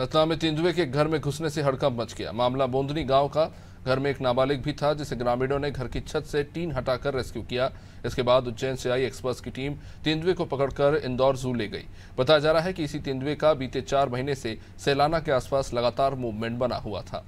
रतना में तेंदुए के घर में घुसने से हड़कंप मच गया मामला बोंदनी गांव का घर में एक नाबालिग भी था जिसे ग्रामीणों ने घर की छत से टीन हटाकर रेस्क्यू किया इसके बाद उज्जैन से आई एक्सपर्ट की टीम तेंदुए को पकड़कर इंदौर जू ले गई बताया जा रहा है कि इसी तेंदुए का बीते चार महीने से सैलाना के आसपास लगातार मूवमेंट बना हुआ था